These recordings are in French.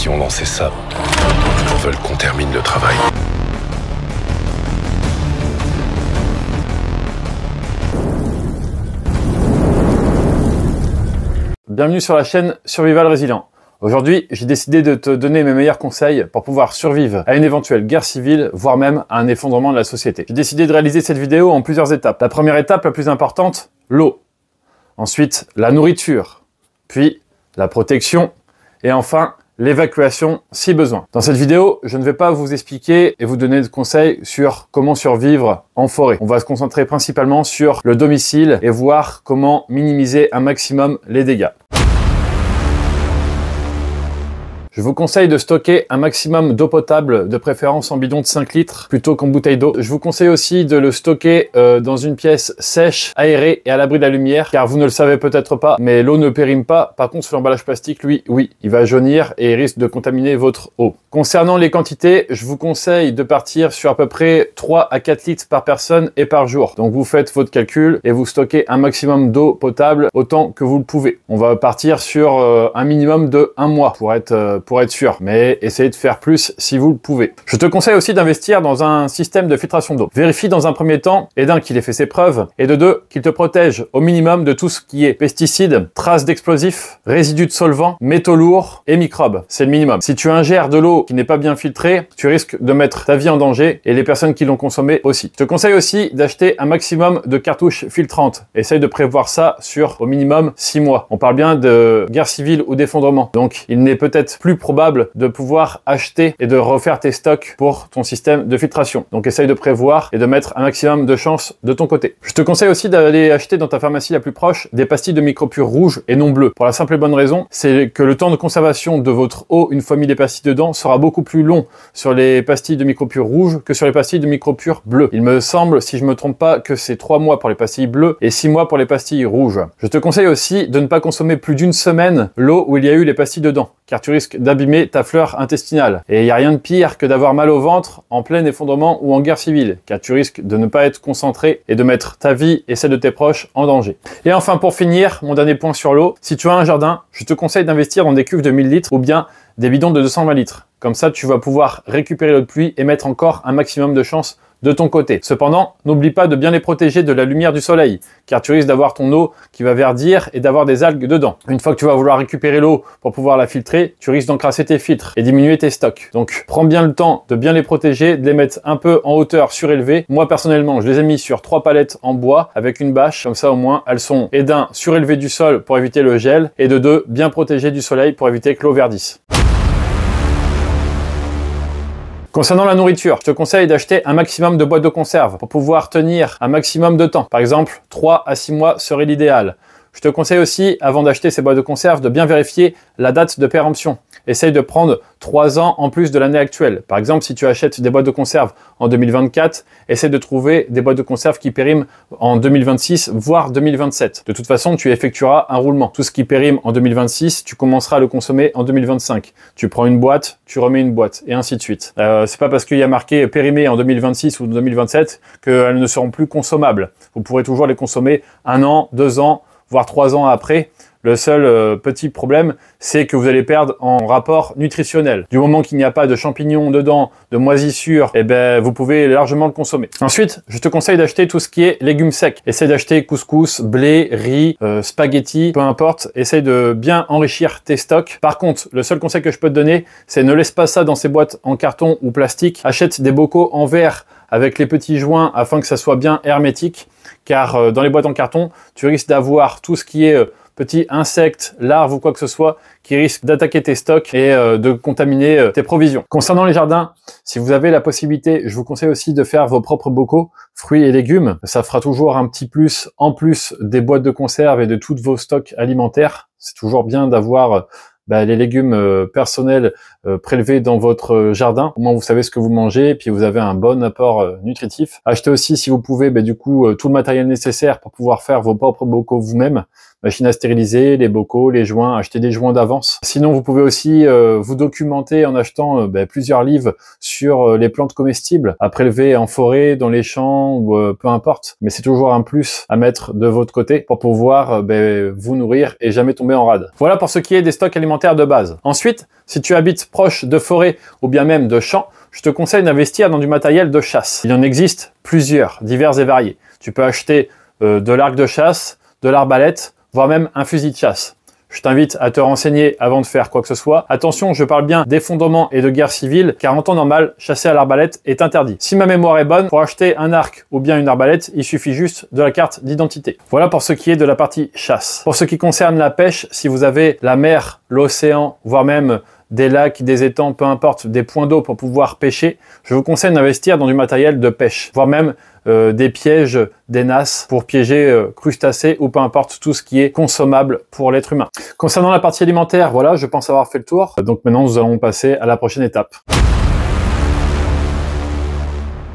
si on ça veulent qu'on termine le travail. Bienvenue sur la chaîne Survival Résilient. Aujourd'hui, j'ai décidé de te donner mes meilleurs conseils pour pouvoir survivre à une éventuelle guerre civile, voire même à un effondrement de la société. J'ai décidé de réaliser cette vidéo en plusieurs étapes. La première étape, la plus importante, l'eau. Ensuite, la nourriture. Puis, la protection. Et enfin, l'évacuation si besoin. Dans cette vidéo, je ne vais pas vous expliquer et vous donner de conseils sur comment survivre en forêt. On va se concentrer principalement sur le domicile et voir comment minimiser un maximum les dégâts. Je vous conseille de stocker un maximum d'eau potable, de préférence en bidon de 5 litres, plutôt qu'en bouteille d'eau. Je vous conseille aussi de le stocker euh, dans une pièce sèche, aérée et à l'abri de la lumière, car vous ne le savez peut-être pas, mais l'eau ne périme pas. Par contre, sur l'emballage plastique, lui, oui, il va jaunir et il risque de contaminer votre eau. Concernant les quantités, je vous conseille de partir sur à peu près 3 à 4 litres par personne et par jour. Donc vous faites votre calcul et vous stockez un maximum d'eau potable autant que vous le pouvez. On va partir sur euh, un minimum de 1 mois pour être, euh, pour être sûr, mais essayez de faire plus si vous le pouvez. Je te conseille aussi d'investir dans un système de filtration d'eau. Vérifie dans un premier temps, et d'un, qu'il ait fait ses preuves, et de deux, qu'il te protège au minimum de tout ce qui est pesticides, traces d'explosifs, résidus de solvants, métaux lourds et microbes. C'est le minimum. Si tu ingères de l'eau qui n'est pas bien filtrée, tu risques de mettre ta vie en danger et les personnes qui l'ont consommée aussi. Je te conseille aussi d'acheter un maximum de cartouches filtrantes. Essaye de prévoir ça sur au minimum six mois. On parle bien de guerre civile ou d'effondrement. Donc il n'est peut-être plus probable de pouvoir acheter et de refaire tes stocks pour ton système de filtration. Donc essaye de prévoir et de mettre un maximum de chances de ton côté. Je te conseille aussi d'aller acheter dans ta pharmacie la plus proche des pastilles de micropure rouge et non bleues. Pour la simple et bonne raison, c'est que le temps de conservation de votre eau une fois mis les pastilles dedans sera beaucoup plus long sur les pastilles de micropure rouge que sur les pastilles de micropure bleu. Il me semble, si je me trompe pas, que c'est 3 mois pour les pastilles bleues et 6 mois pour les pastilles rouges. Je te conseille aussi de ne pas consommer plus d'une semaine l'eau où il y a eu les pastilles dedans, car tu risques d'abîmer ta fleur intestinale. Et il n'y a rien de pire que d'avoir mal au ventre en plein effondrement ou en guerre civile, car tu risques de ne pas être concentré et de mettre ta vie et celle de tes proches en danger. Et enfin, pour finir, mon dernier point sur l'eau, si tu as un jardin, je te conseille d'investir dans des cuves de 1000 litres ou bien des bidons de 220 litres. Comme ça, tu vas pouvoir récupérer l'eau de pluie et mettre encore un maximum de chance de ton côté. Cependant, n'oublie pas de bien les protéger de la lumière du soleil, car tu risques d'avoir ton eau qui va verdir et d'avoir des algues dedans. Une fois que tu vas vouloir récupérer l'eau pour pouvoir la filtrer, tu risques d'encrasser tes filtres et diminuer tes stocks. Donc, prends bien le temps de bien les protéger, de les mettre un peu en hauteur surélevée. Moi, personnellement, je les ai mis sur trois palettes en bois avec une bâche, comme ça au moins, elles sont, et d'un, surélevées du sol pour éviter le gel, et de deux, bien protégées du soleil pour éviter que l'eau verdisse. Concernant la nourriture, je te conseille d'acheter un maximum de boîtes de conserve pour pouvoir tenir un maximum de temps. Par exemple, 3 à 6 mois serait l'idéal. Je te conseille aussi, avant d'acheter ces boîtes de conserve, de bien vérifier la date de péremption. Essaye de prendre 3 ans en plus de l'année actuelle. Par exemple, si tu achètes des boîtes de conserve en 2024, essaye de trouver des boîtes de conserve qui périment en 2026, voire 2027. De toute façon, tu effectueras un roulement. Tout ce qui périme en 2026, tu commenceras à le consommer en 2025. Tu prends une boîte, tu remets une boîte, et ainsi de suite. Euh, c'est pas parce qu'il y a marqué périmé en 2026 ou 2027 qu'elles ne seront plus consommables. Vous pourrez toujours les consommer un an, deux ans, voire trois ans après. Le seul euh, petit problème, c'est que vous allez perdre en rapport nutritionnel. Du moment qu'il n'y a pas de champignons dedans, de moisissures, eh ben, vous pouvez largement le consommer. Ensuite, je te conseille d'acheter tout ce qui est légumes secs. Essaye d'acheter couscous, blé, riz, euh, spaghettis, spaghetti, peu importe. Essaye de bien enrichir tes stocks. Par contre, le seul conseil que je peux te donner, c'est ne laisse pas ça dans ces boîtes en carton ou plastique. Achète des bocaux en verre avec les petits joints afin que ça soit bien hermétique car euh, dans les boîtes en carton, tu risques d'avoir tout ce qui est euh, petits insectes, larves ou quoi que ce soit qui risque d'attaquer tes stocks et euh, de contaminer tes provisions. Concernant les jardins, si vous avez la possibilité, je vous conseille aussi de faire vos propres bocaux, fruits et légumes. Ça fera toujours un petit plus en plus des boîtes de conserve et de tous vos stocks alimentaires. C'est toujours bien d'avoir bah, les légumes euh, personnels euh, prélevés dans votre euh, jardin. Au moins, vous savez ce que vous mangez, et puis vous avez un bon apport nutritif. Achetez aussi, si vous pouvez, bah, du coup, tout le matériel nécessaire pour pouvoir faire vos propres bocaux vous-même machines à stériliser, les bocaux, les joints, acheter des joints d'avance. Sinon, vous pouvez aussi euh, vous documenter en achetant euh, ben, plusieurs livres sur euh, les plantes comestibles à prélever en forêt, dans les champs ou peu importe. Mais c'est toujours un plus à mettre de votre côté pour pouvoir ben, vous nourrir et jamais tomber en rade. Voilà pour ce qui est des stocks alimentaires de base. Ensuite, si tu habites proche de forêt ou bien même de champs, je te conseille d'investir dans du matériel de chasse. Il en existe plusieurs, divers et variés. Tu peux acheter de l'arc de chasse, de l'arbalète, voire même un fusil de chasse. Je t'invite à te renseigner avant de faire quoi que ce soit. Attention, je parle bien d'effondrement et de guerre civile, car en temps normal, chasser à l'arbalète est interdit. Si ma mémoire est bonne, pour acheter un arc ou bien une arbalète, il suffit juste de la carte d'identité. Voilà pour ce qui est de la partie chasse. Pour ce qui concerne la pêche, si vous avez la mer, l'océan, voire même des lacs, des étangs, peu importe, des points d'eau pour pouvoir pêcher, je vous conseille d'investir dans du matériel de pêche, voire même euh, des pièges, des nasses pour piéger euh, crustacés ou peu importe tout ce qui est consommable pour l'être humain. Concernant la partie alimentaire, voilà, je pense avoir fait le tour. Donc maintenant, nous allons passer à la prochaine étape.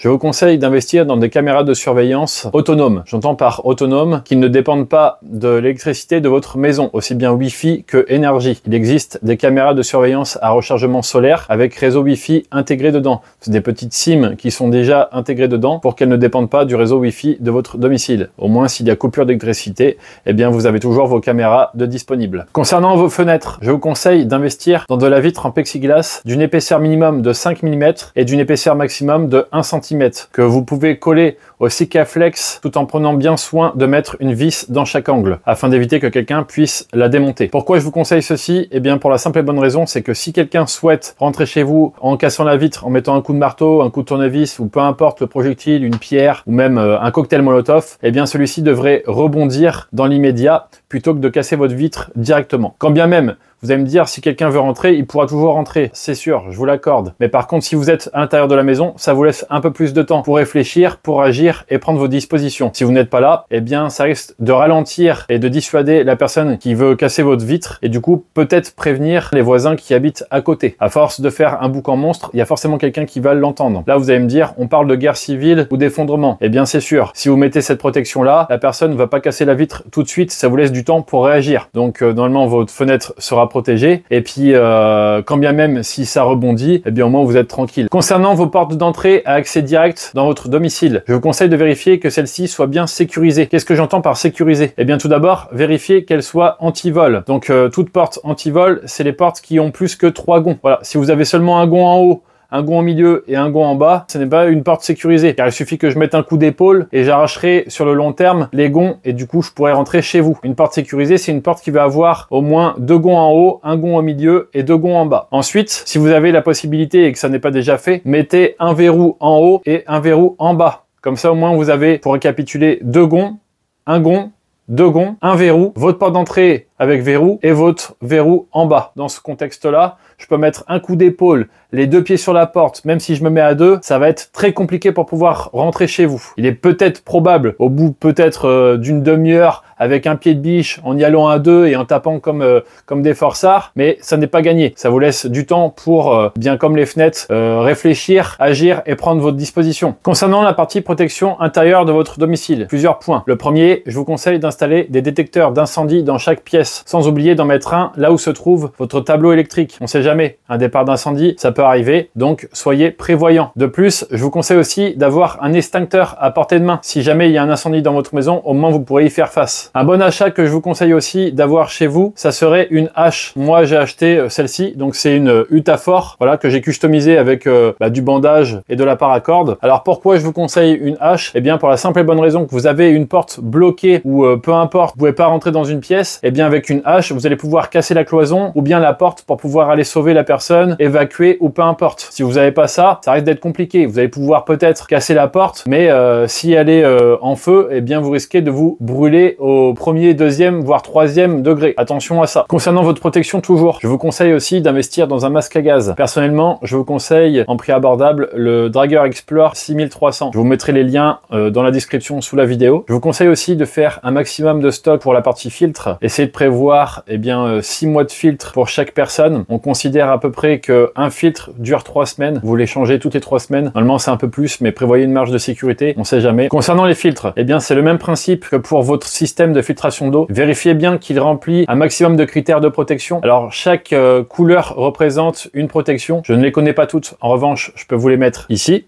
Je vous conseille d'investir dans des caméras de surveillance autonomes. J'entends par autonomes qui ne dépendent pas de l'électricité de votre maison, aussi bien Wi-Fi que énergie. Il existe des caméras de surveillance à rechargement solaire avec réseau Wi-Fi intégré dedans. C'est des petites SIM qui sont déjà intégrées dedans pour qu'elles ne dépendent pas du réseau Wi-Fi de votre domicile. Au moins, s'il y a coupure d'électricité, eh bien, vous avez toujours vos caméras de disponibles. Concernant vos fenêtres, je vous conseille d'investir dans de la vitre en plexiglas d'une épaisseur minimum de 5 mm et d'une épaisseur maximum de 1 cm que vous pouvez coller au Sikaflex tout en prenant bien soin de mettre une vis dans chaque angle, afin d'éviter que quelqu'un puisse la démonter. Pourquoi je vous conseille ceci Eh bien pour la simple et bonne raison, c'est que si quelqu'un souhaite rentrer chez vous en cassant la vitre, en mettant un coup de marteau, un coup de tournevis, ou peu importe le projectile, une pierre, ou même euh, un cocktail Molotov, eh bien celui-ci devrait rebondir dans l'immédiat plutôt que de casser votre vitre directement. Quand bien même, vous allez me dire, si quelqu'un veut rentrer, il pourra toujours rentrer, c'est sûr, je vous l'accorde. Mais par contre, si vous êtes à l'intérieur de la maison, ça vous laisse un peu plus de temps pour réfléchir, pour agir et prendre vos dispositions. Si vous n'êtes pas là, eh bien, ça risque de ralentir et de dissuader la personne qui veut casser votre vitre et du coup, peut-être prévenir les voisins qui habitent à côté. À force de faire un boucan monstre, il y a forcément quelqu'un qui va l'entendre. Là, vous allez me dire, on parle de guerre civile ou d'effondrement. Eh bien, c'est sûr. Si vous mettez cette protection-là, la personne ne va pas casser la vitre tout de suite, ça vous laisse du temps pour réagir. Donc euh, normalement votre fenêtre sera protégée et puis euh, quand bien même si ça rebondit, eh bien au moins vous êtes tranquille. Concernant vos portes d'entrée à accès direct dans votre domicile, je vous conseille de vérifier que celle-ci soit bien sécurisée. Qu'est-ce que j'entends par sécuriser Eh bien tout d'abord, vérifier qu'elle soit anti-vol. Donc euh, toute porte anti-vol, c'est les portes qui ont plus que trois gonds. Voilà, si vous avez seulement un gond en haut un gond au milieu et un gond en bas, ce n'est pas une porte sécurisée, car il suffit que je mette un coup d'épaule et j'arracherai sur le long terme les gonds et du coup je pourrai rentrer chez vous. Une porte sécurisée, c'est une porte qui va avoir au moins deux gonds en haut, un gond au milieu et deux gonds en bas. Ensuite, si vous avez la possibilité et que ça n'est pas déjà fait, mettez un verrou en haut et un verrou en bas. Comme ça, au moins, vous avez, pour récapituler, deux gonds, un gond, deux gonds, un verrou, votre porte d'entrée avec verrou et votre verrou en bas. Dans ce contexte-là, je peux mettre un coup d'épaule, les deux pieds sur la porte, même si je me mets à deux, ça va être très compliqué pour pouvoir rentrer chez vous. Il est peut-être probable, au bout peut-être euh, d'une demi-heure, avec un pied de biche, en y allant à deux et en tapant comme, euh, comme des forçards, mais ça n'est pas gagné. Ça vous laisse du temps pour, euh, bien comme les fenêtres, réfléchir, agir et prendre votre disposition. Concernant la partie protection intérieure de votre domicile, plusieurs points. Le premier, je vous conseille d'installer des détecteurs d'incendie dans chaque pièce sans oublier d'en mettre un là où se trouve votre tableau électrique. On sait jamais, un départ d'incendie, ça peut arriver, donc soyez prévoyant. De plus, je vous conseille aussi d'avoir un extincteur à portée de main. Si jamais il y a un incendie dans votre maison, au moins vous pourrez y faire face. Un bon achat que je vous conseille aussi d'avoir chez vous, ça serait une hache. Moi, j'ai acheté euh, celle-ci, donc c'est une euh, Utafor, voilà, que j'ai customisé avec euh, bah, du bandage et de la paracorde. Alors pourquoi je vous conseille une hache Eh bien pour la simple et bonne raison que vous avez une porte bloquée ou peu importe, vous pouvez pas rentrer dans une pièce, et eh bien avec une hache, vous allez pouvoir casser la cloison ou bien la porte pour pouvoir aller sauver la personne, évacuer ou peu importe. Si vous n'avez pas ça, ça risque d'être compliqué. Vous allez pouvoir peut-être casser la porte, mais euh, si elle est euh, en feu, et eh bien vous risquez de vous brûler au premier, deuxième, voire troisième degré. Attention à ça. Concernant votre protection toujours, je vous conseille aussi d'investir dans un masque à gaz. Personnellement, je vous conseille en prix abordable le Dragger Explore 6300. Je vous mettrai les liens euh, dans la description sous la vidéo. Je vous conseille aussi de faire un maximum de stock pour la partie filtre. Essayez de prévoir eh bien, euh, six mois de filtre pour chaque personne. On considère à peu près que un filtre dure trois semaines. Vous les changez toutes les trois semaines. Normalement, c'est un peu plus, mais prévoyez une marge de sécurité. On sait jamais. Concernant les filtres, eh bien, c'est le même principe que pour votre système de filtration d'eau. Vérifiez bien qu'il remplit un maximum de critères de protection. Alors, chaque euh, couleur représente une protection. Je ne les connais pas toutes. En revanche, je peux vous les mettre ici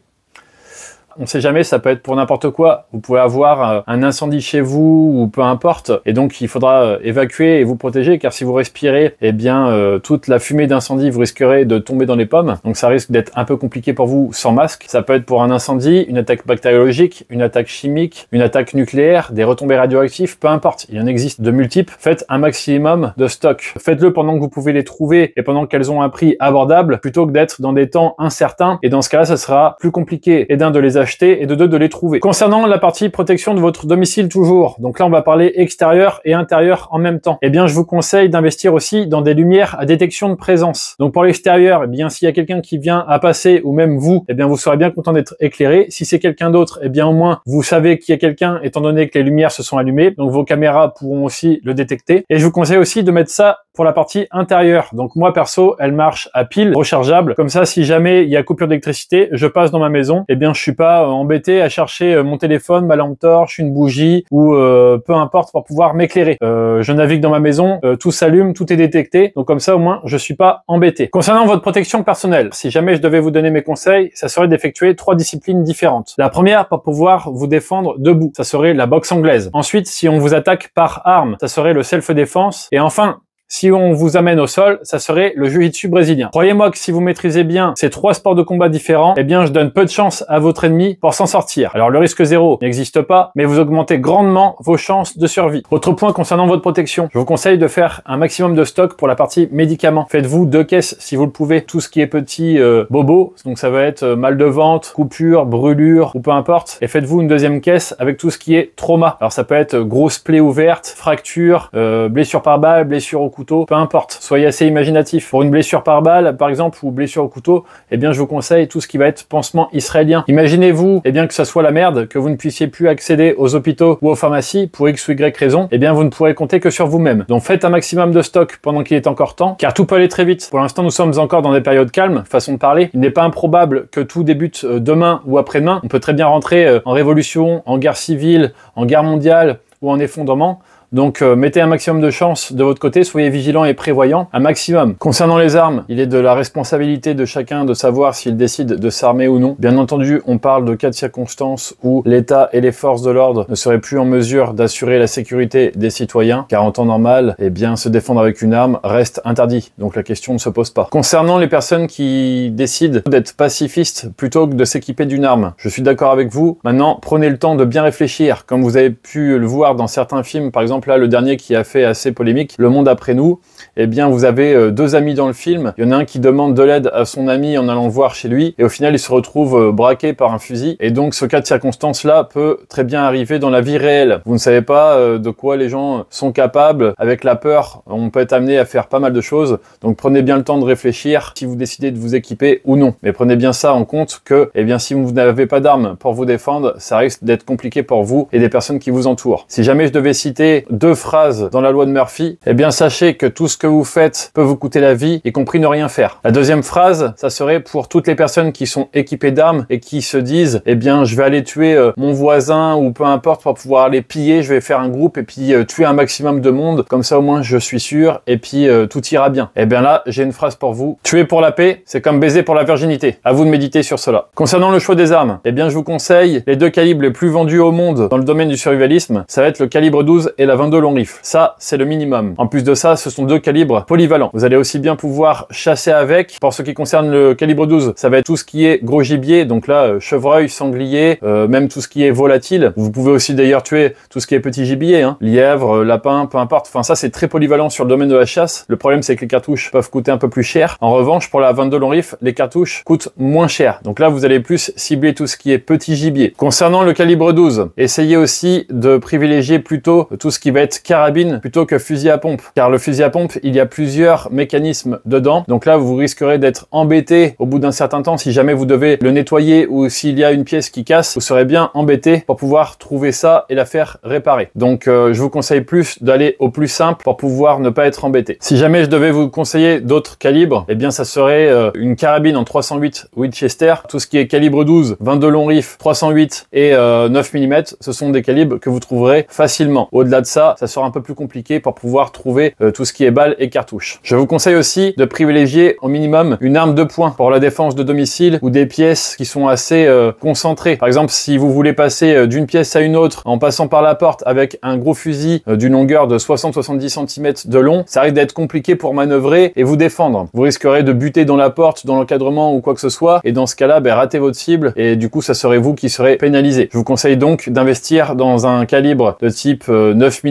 on sait jamais, ça peut être pour n'importe quoi. Vous pouvez avoir euh, un incendie chez vous ou peu importe, et donc il faudra euh, évacuer et vous protéger, car si vous respirez, eh bien euh, toute la fumée d'incendie, vous risquerez de tomber dans les pommes. Donc ça risque d'être un peu compliqué pour vous sans masque. Ça peut être pour un incendie, une attaque bactériologique, une attaque chimique, une attaque nucléaire, des retombées radioactives, peu importe. Il en existe de multiples. Faites un maximum de stock. Faites-le pendant que vous pouvez les trouver et pendant qu'elles ont un prix abordable, plutôt que d'être dans des temps incertains. Et dans ce cas-là, ça sera plus compliqué et d'un de les acheter et de deux de les trouver. Concernant la partie protection de votre domicile toujours, donc là on va parler extérieur et intérieur en même temps. et eh bien je vous conseille d'investir aussi dans des lumières à détection de présence. Donc pour l'extérieur, eh bien s'il y a quelqu'un qui vient à passer ou même vous, et eh bien vous serez bien content d'être éclairé. Si c'est quelqu'un d'autre, et eh bien au moins vous savez qu'il y a quelqu'un étant donné que les lumières se sont allumées, donc vos caméras pourront aussi le détecter. Et je vous conseille aussi de mettre ça pour la partie intérieure. Donc moi perso, elle marche à pile rechargeable. Comme ça, si jamais il y a coupure d'électricité, je passe dans ma maison. Et eh bien, je suis pas euh, embêté à chercher euh, mon téléphone, ma lampe torche, une bougie ou euh, peu importe pour pouvoir m'éclairer. je navigue dans ma maison, tout s'allume, tout est détecté. Donc comme ça, au moins, je suis pas embêté. Concernant votre protection personnelle, si jamais je devais vous donner mes conseils, ça serait d'effectuer trois disciplines différentes. La première, pour pouvoir vous défendre debout, ça serait la boxe anglaise. Ensuite, si on vous attaque par arme, ça serait le self-défense. Et enfin, si on vous amène au sol, ça serait le jiu-jitsu brésilien. Croyez-moi que si vous maîtrisez bien ces trois sports de combat différents, eh bien je donne peu de chance à votre ennemi pour s'en sortir. Alors le risque zéro n'existe pas, mais vous augmentez grandement vos chances de survie. Autre point concernant votre protection, je vous conseille de faire un maximum de stock pour la partie médicaments. Faites-vous deux caisses si vous le pouvez, tout ce qui est petit euh, bobo, donc ça va être euh, mal de vente, coupure, brûlure ou peu importe, et faites-vous une deuxième caisse avec tout ce qui est trauma. Alors ça peut être euh, grosse plaie ouverte, fracture, blessure par balle, blessure au cou peu importe. Soyez assez imaginatif. Pour une blessure par balle, par exemple, ou blessure au couteau, eh bien, je vous conseille tout ce qui va être pansement israélien. Imaginez-vous, eh bien, que ça soit la merde, que vous ne puissiez plus accéder aux hôpitaux ou aux pharmacies pour X ou Y raison, eh bien, vous ne pourrez compter que sur vous-même. Donc, faites un maximum de stock pendant qu'il est encore temps, car tout peut aller très vite. Pour l'instant, nous sommes encore dans des périodes calmes, façon de parler. Il n'est pas improbable que tout débute euh, demain ou après-demain. On peut très bien rentrer euh, en révolution, en guerre civile, en guerre mondiale ou en effondrement. Donc euh, mettez un maximum de chance de votre côté, soyez vigilants et prévoyant un maximum. Concernant les armes, il est de la responsabilité de chacun de savoir s'il décide de s'armer ou non. Bien entendu, on parle de cas de circonstances où l'État et les forces de l'ordre ne seraient plus en mesure d'assurer la sécurité des citoyens, car en temps normal, eh bien, se défendre avec une arme reste interdit. Donc la question ne se pose pas. Concernant les personnes qui décident d'être pacifistes plutôt que de s'équiper d'une arme, je suis d'accord avec vous. Maintenant, prenez le temps de bien réfléchir, comme vous avez pu le voir dans certains films, par exemple là, le dernier qui a fait assez polémique, Le Monde après nous, eh bien vous avez euh, deux amis dans le film. Il y en a un qui demande de l'aide à son ami en allant voir chez lui, et au final il se retrouve euh, braqué par un fusil. Et donc ce cas de circonstance là peut très bien arriver dans la vie réelle. Vous ne savez pas euh, de quoi les gens sont capables. Avec la peur, on peut être amené à faire pas mal de choses. Donc prenez bien le temps de réfléchir si vous décidez de vous équiper ou non. Mais prenez bien ça en compte que, eh bien si vous n'avez pas d'armes pour vous défendre, ça risque d'être compliqué pour vous et des personnes qui vous entourent. Si jamais je devais citer deux phrases dans la loi de Murphy, eh bien sachez que tout ce que vous faites peut vous coûter la vie, y compris ne rien faire. La deuxième phrase, ça serait pour toutes les personnes qui sont équipées d'armes et qui se disent, eh bien je vais aller tuer euh, mon voisin ou peu importe pour pouvoir aller piller, je vais faire un groupe et puis euh, tuer un maximum de monde, comme ça au moins je suis sûr et puis euh, tout ira bien. Eh bien là, j'ai une phrase pour vous. Tuer pour la paix, c'est comme baiser pour la virginité. À vous de méditer sur cela. Concernant le choix des armes, eh bien je vous conseille les deux calibres les plus vendus au monde dans le domaine du survivalisme, ça va être le calibre 12 et la 22 long riff. Ça, c'est le minimum. En plus de ça, ce sont deux calibres polyvalents. Vous allez aussi bien pouvoir chasser avec. Pour ce qui concerne le calibre 12, ça va être tout ce qui est gros gibier, donc là, euh, chevreuil, sanglier, euh, même tout ce qui est volatile. Vous pouvez aussi d'ailleurs tuer tout ce qui est petit gibier, hein. lièvre, euh, lapin, peu importe. Enfin, ça, c'est très polyvalent sur le domaine de la chasse. Le problème, c'est que les cartouches peuvent coûter un peu plus cher. En revanche, pour la 22 long riff, les cartouches coûtent moins cher. Donc là, vous allez plus cibler tout ce qui est petit gibier. Concernant le calibre 12, essayez aussi de privilégier plutôt tout ce qui va être carabine plutôt que fusil à pompe. Car le fusil à pompe, il y a plusieurs mécanismes dedans. Donc là, vous risquerez d'être embêté au bout d'un certain temps si jamais vous devez le nettoyer ou s'il y a une pièce qui casse, vous serez bien embêté pour pouvoir trouver ça et la faire réparer. Donc euh, je vous conseille plus d'aller au plus simple pour pouvoir ne pas être embêté. Si jamais je devais vous conseiller d'autres calibres, et eh bien ça serait euh, une carabine en 308 Winchester. Tout ce qui est calibre 12, 22 long riff, 308 et 9 euh, mm, ce sont des calibres que vous trouverez facilement. Au-delà de ça, ça, sera un peu plus compliqué pour pouvoir trouver euh, tout ce qui est balles et cartouches. Je vous conseille aussi de privilégier au minimum une arme de poing pour la défense de domicile ou des pièces qui sont assez euh, concentrées. Par exemple, si vous voulez passer euh, d'une pièce à une autre en passant par la porte avec un gros fusil d'une longueur de 60-70 cm de long, ça risque d'être compliqué pour manœuvrer et vous défendre. Vous risquerez de buter dans la porte, dans l'encadrement ou quoi que ce soit, et dans ce cas-là, ben, ratez votre cible et du coup, ça serait vous qui serez pénalisé. Je vous conseille donc d'investir dans un calibre de type 9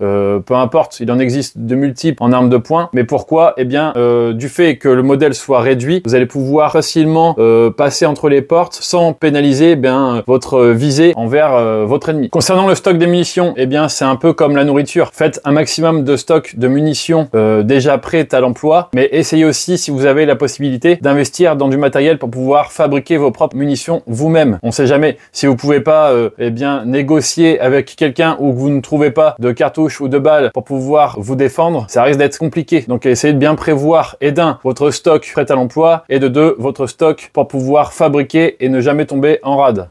euh, peu importe, il en existe de multiples en armes de poing. Mais pourquoi Eh bien, euh, du fait que le modèle soit réduit, vous allez pouvoir facilement euh, passer entre les portes sans pénaliser eh bien, votre visée envers votre ennemi. Concernant le stock des munitions, eh bien, c'est un peu comme la nourriture. Faites un maximum de stock de munitions déjà prêtes à l'emploi, mais essayez aussi, si vous avez la possibilité, d'investir dans du matériel pour pouvoir fabriquer vos propres munitions vous-même. On sait jamais. Si vous pouvez pas, eh bien, négocier avec quelqu'un ou que vous ne trouvez pas de cartouches ou de balles pour pouvoir vous défendre, ça risque d'être compliqué. Donc essayez de bien prévoir et d'un, votre stock prêt à l'emploi et de deux, votre stock pour pouvoir fabriquer et ne jamais tomber en rade.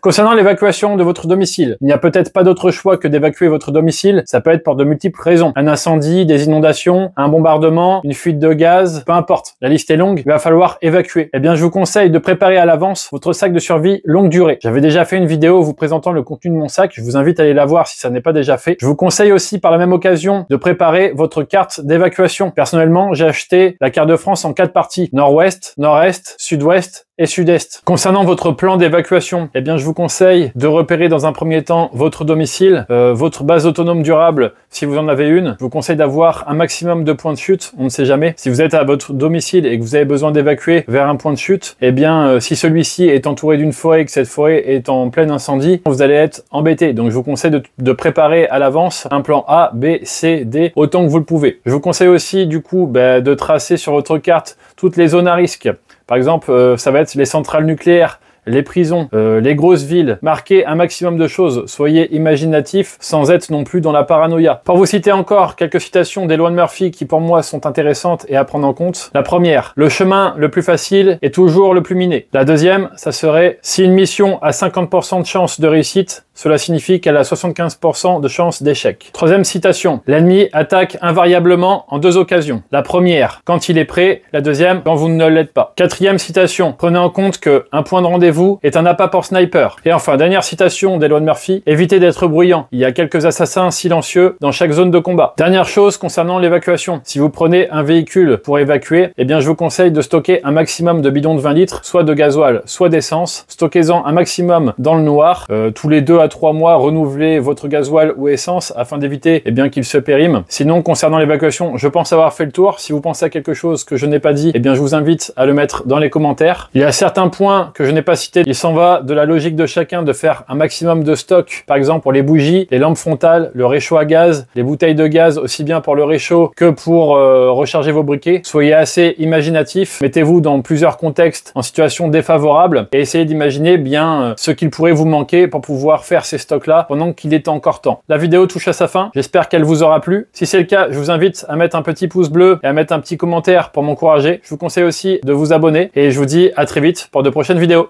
Concernant l'évacuation de votre domicile, il n'y a peut-être pas d'autre choix que d'évacuer votre domicile. Ça peut être pour de multiples raisons. Un incendie, des inondations, un bombardement, une fuite de gaz, peu importe. La liste est longue, il va falloir évacuer. Eh bien, je vous conseille de préparer à l'avance votre sac de survie longue durée. J'avais déjà fait une vidéo vous présentant le contenu de mon sac. Je vous invite à aller la voir si ça n'est pas déjà fait. Je vous conseille aussi par la même occasion de préparer votre carte d'évacuation. Personnellement, j'ai acheté la carte de France en quatre parties. Nord-Ouest, Nord-Est, Sud-Ouest et sud-est. Concernant votre plan d'évacuation, eh bien je vous conseille de repérer dans un premier temps votre domicile, euh, votre base autonome durable si vous en avez une. Je vous conseille d'avoir un maximum de points de chute, on ne sait jamais. Si vous êtes à votre domicile et que vous avez besoin d'évacuer vers un point de chute, eh bien euh, si celui-ci est entouré d'une forêt et que cette forêt est en plein incendie, vous allez être embêté. Donc je vous conseille de, préparer à l'avance un plan A, B, C, D autant que vous le pouvez. Je vous conseille aussi du coup bah, de tracer sur votre carte toutes les zones à risque. Par exemple, euh, ça va être les centrales nucléaires les prisons, euh, les grosses villes. Marquez un maximum de choses, soyez imaginatifs sans être non plus dans la paranoïa. Pour vous citer encore quelques citations de Murphy qui pour moi sont intéressantes et à prendre en compte. La première, le chemin le plus facile est toujours le plus miné. La deuxième, ça serait si une mission a 50% de chance de réussite, cela signifie qu'elle a 75% de chance d'échec. Troisième citation, l'ennemi attaque invariablement en deux occasions. La première, quand il est prêt, la deuxième, quand vous ne l'êtes pas. Quatrième citation, prenez en compte qu'un point de rendez-vous vous est un appât pour sniper. Et enfin, dernière citation d'Elon Murphy, évitez d'être bruyant. Il y a quelques assassins silencieux dans chaque zone de combat. Dernière chose concernant l'évacuation. Si vous prenez un véhicule pour évacuer, eh bien, je vous conseille de stocker un maximum de bidons de 20 litres, soit de gasoil, soit d'essence. Stockez-en un maximum dans le noir. Euh, tous les 2 à 3 mois, renouvelez votre gasoil ou essence afin d'éviter, eh bien, qu'il se périme. Sinon, concernant l'évacuation, je pense avoir fait le tour. Si vous pensez à quelque chose que je n'ai pas dit, eh bien, je vous invite à le mettre dans les commentaires. Il y a certains points que je n'ai pas il s'en va de la logique de chacun de faire un maximum de stock, par exemple pour les bougies, les lampes frontales, le réchaud à gaz, les bouteilles de gaz, aussi bien pour le réchaud que pour euh, recharger vos briquets. Soyez assez imaginatif, mettez-vous dans plusieurs contextes en situation défavorable et essayez d'imaginer bien euh, ce qu'il pourrait vous manquer pour pouvoir faire ces stocks-là pendant qu'il est encore temps. La vidéo touche à sa fin, j'espère qu'elle vous aura plu. Si c'est le cas, je vous invite à mettre un petit pouce bleu et à mettre un petit commentaire pour m'encourager. Je vous conseille aussi de vous abonner et je vous dis à très vite pour de prochaines vidéos.